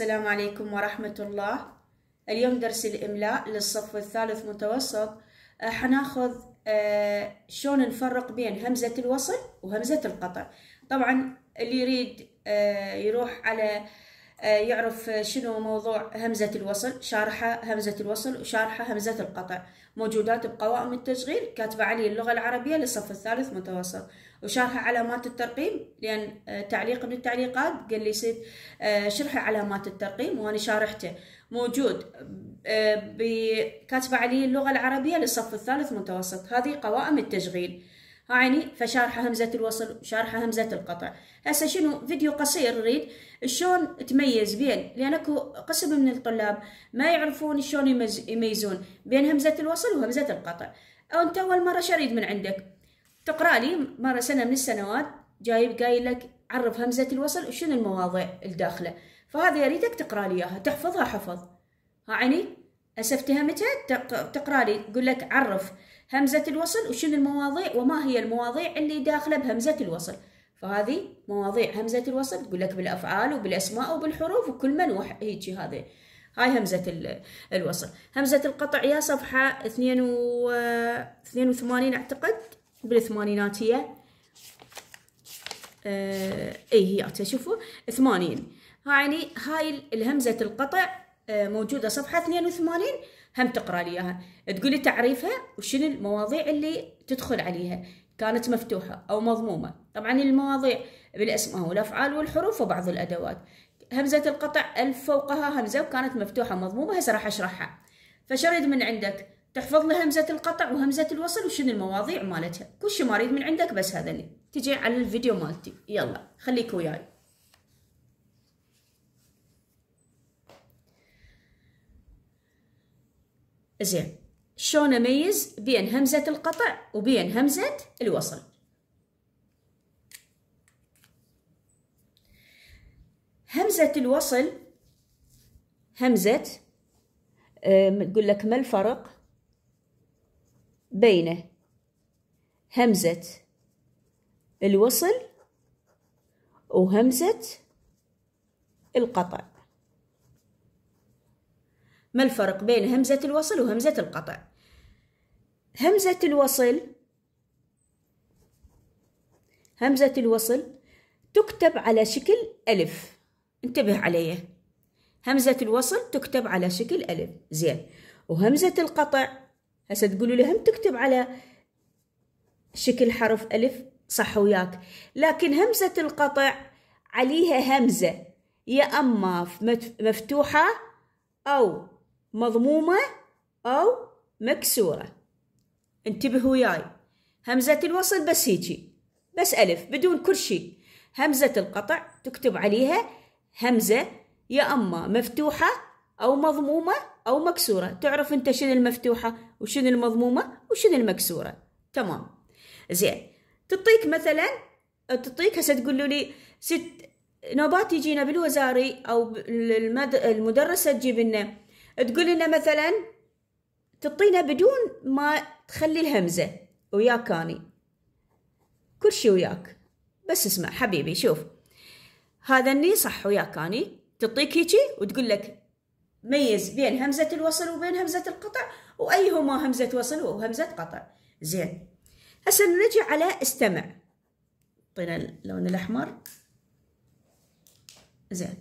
السلام عليكم ورحمة الله اليوم درس الإملاء للصف الثالث متوسط آه، حناخذ آه، شلون نفرق بين همزة الوصل وهمزة القطع طبعا اللي يريد آه، يروح على يعرف شنو موضوع همزة الوصل شارحة همزة الوصل وشارحة همزة القطع موجودات بقوائم التشغيل كاتبة علي اللغة العربية للصف الثالث متوسط وشارحة علامات الترقيم لأن آه، تعليق من التعليقات قال لي سيد آه، شرح علامات الترقيم وأنا شارحته موجود آه، بكاتبة علي اللغة العربية للصف الثالث متوسط هذه قوائم التشغيل هاعني فشارحة همزة الوصل شارحة همزة القطع هسه شنو فيديو قصير نريد شلون تميز بين لأن اكو قسم من الطلاب ما يعرفون شلون يميزون بين همزة الوصل وهمزة القطع أنت أول مرة شريد من عندك تقرأ لي مرة سنة من السنوات جايب قايل لك عرف همزة الوصل وشنو المواضيع الداخلة فهذه يريدك تقرأ لي إياها تحفظها حفظ ها عيني اسفتها متى تقرأ لي يقول لك عرف همزة الوصل وشنو المواضيع وما هي المواضيع اللي داخلة بهمزة الوصل فهذه مواضيع همزة الوصل تقول لك بالأفعال وبالأسماء وبالحروف وكل منوح هيجي هذه هاي همزة الوصل همزة القطع يا صفحة اثنين و... 82 أعتقد بالثمانيناتية آه اي هي شوفوا ثمانين يعني هاي الهمزة القطع آه موجودة صفحة 82 هم تقرا لي اياها تقولي تعريفها وشنو المواضيع اللي تدخل عليها كانت مفتوحة أو مضمومة طبعا المواضيع بالأسماء والأفعال والحروف وبعض الأدوات همزة القطع ألف فوقها همزة وكانت مفتوحة مضمومة هسه راح أشرحها فشرد من عندك تحفظ له همزة القطع وهمزة الوصل وشنو المواضيع مالتها كل شيء ما اريد من عندك بس هذا اللي تجي على الفيديو مالتي يلا خليك وياي زين شلون اميز بين همزة القطع وبين همزة الوصل همزة الوصل همزة تقول لك ما الفرق بين همزة الوصل وهمزة القطع ما الفرق بين همزة الوصل وهمزة القطع همزة الوصل همزة الوصل تكتب على شكل ألف انتبه عليه همزة الوصل تكتب على شكل ألف زين وهمزة القطع هسه تقولوا لي هم تكتب على شكل حرف ألف صح وياك لكن همزة القطع عليها همزة يا أما مفتوحة أو مضمومة أو مكسورة انتبهوا وياي همزة الوصل بس هيجي بس ألف بدون كل شيء همزة القطع تكتب عليها همزة يا أما مفتوحة أو مضمومة أو مكسورة تعرف أنت شنو المفتوحة وشنو المضمومة وشنو المكسورة تمام زين تعطيك مثلا تعطيك هسه تقولوا لي ست نوبات يجينا بالوزاري أو المد... المدرسة تجيب لنا تقول لنا مثلا تعطينا بدون ما تخلي الهمزة وياك أني كل شي وياك بس اسمع حبيبي شوف هذا اني صح وياك أني تعطيك هيجي وتقول لك ميز بين همزة الوصل وبين همزة القطع وأيهما همزة وصل وهمزة قطع زين هسه نجي على استمع طينا اللون الأحمر زين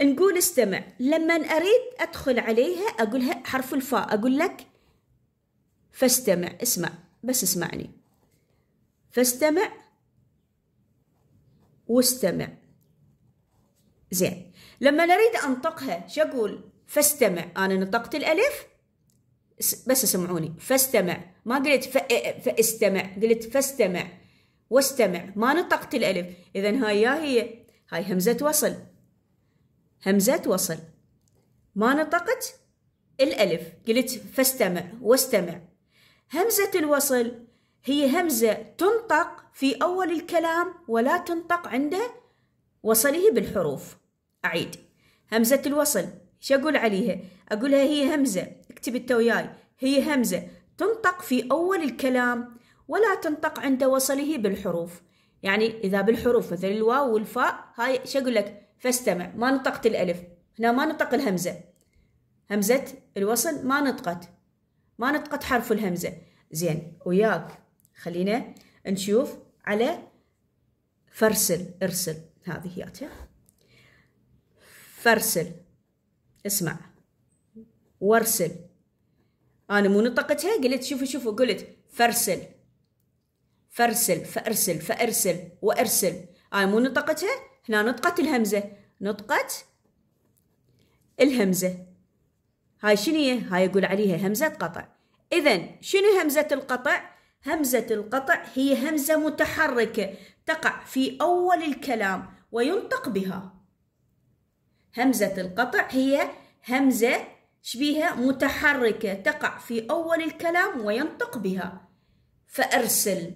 نقول استمع لما أريد أدخل عليها أقولها حرف الفاء أقول لك فاستمع اسمع بس اسمعني فاستمع واستمع زين لما نريد أنطقها شو أقول فاستمع أنا نطقت الألف بس اسمعوني فاستمع ما قلت فاستمع قلت فاستمع واستمع ما نطقت الألف إذا هاي يا هي هاي همزة وصل همزة وصل ما نطقت الألف قلت فاستمع واستمع همزة الوصل هي همزة تنطق في أول الكلام ولا تنطق عند وصله بالحروف أعيد همزة الوصل شو أقول عليها أقولها هي همزة اكتب التو وياي هي همزة تنطق في أول الكلام ولا تنطق عند وصله بالحروف يعني إذا بالحروف مثل الواو والفاء هاي شو أقول لك فاستمع ما نطقت الألف هنا ما نطق الهمزة همزة الوصل ما نطقت ما نطقت حرف الهمزة زين وياك خلينا نشوف على فرسل ارسل هذه هي فارسل اسمع وارسل أنا مو نطقتها قلت شوفوا شوفوا قلت فرسل فرسل فأرسل فأرسل وأرسل أنا مو نطقتها هنا نطقت الهمزة نطقت الهمزة هاي شنو هي؟ هاي يقول عليها همزة قطع إذا شنو همزة القطع همزة القطع هي همزة متحركة تقع في أول الكلام وينطق بها همزة القطع هي همزة شبيهة متحركة تقع في أول الكلام وينطق بها فأرسل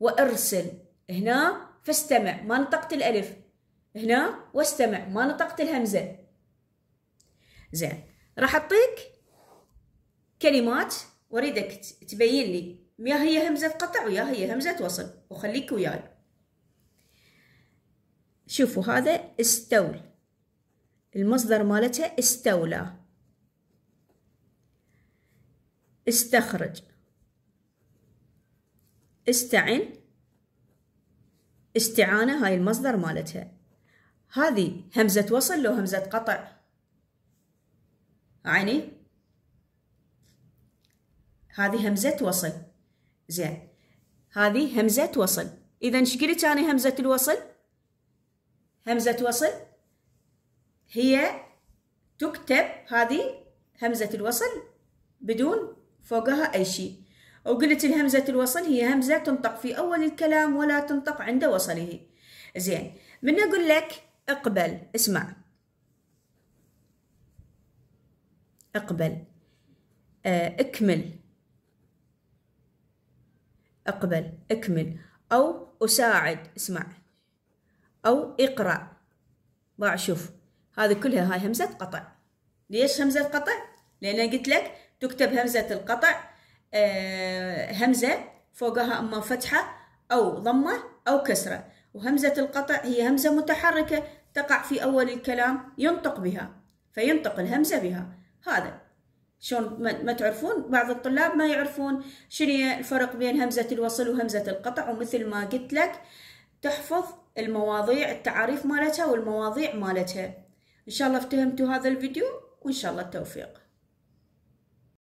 وأرسل هنا فاستمع ما نطقت الألف هنا واستمع ما نطقت الهمزة زين راح أعطيك كلمات وأريدك تبين لي يا هي همزة قطع ويا هي همزة وصل وخليك وياي شوفوا هذا استول المصدر مالتها استولى استخرج استعن استعانة هاي المصدر مالتها هذه همزة وصل لو همزة قطع عيني هذه همزة وصل زين هذه همزة وصل إذا ايش أنا همزة الوصل همزة وصل هي تكتب هذه همزة الوصل بدون فوقها أي شيء وقلت الهمزة الوصل هي همزة تنطق في أول الكلام ولا تنطق عند وصله زين من أقول لك اقبل اسمع اقبل آه، اكمل اقبل اكمل أو أساعد اسمع أو اقرأ ضع شوف هذه كلها هاي همزة قطع ليش همزة قطع؟ لأن قلت لك تكتب همزة القطع آه، همزة فوقها أما فتحة أو ضمة أو كسرة وهمزة القطع هي همزة متحركة تقع في أول الكلام ينطق بها فينطق الهمزة بها هذا شلون ما تعرفون بعض الطلاب ما يعرفون شنو الفرق بين همزة الوصل وهمزة القطع ومثل ما قلت لك تحفظ المواضيع التعاريف مالتها والمواضيع مالتها إن شاء الله افتهمتوا هذا الفيديو وإن شاء الله التوفيق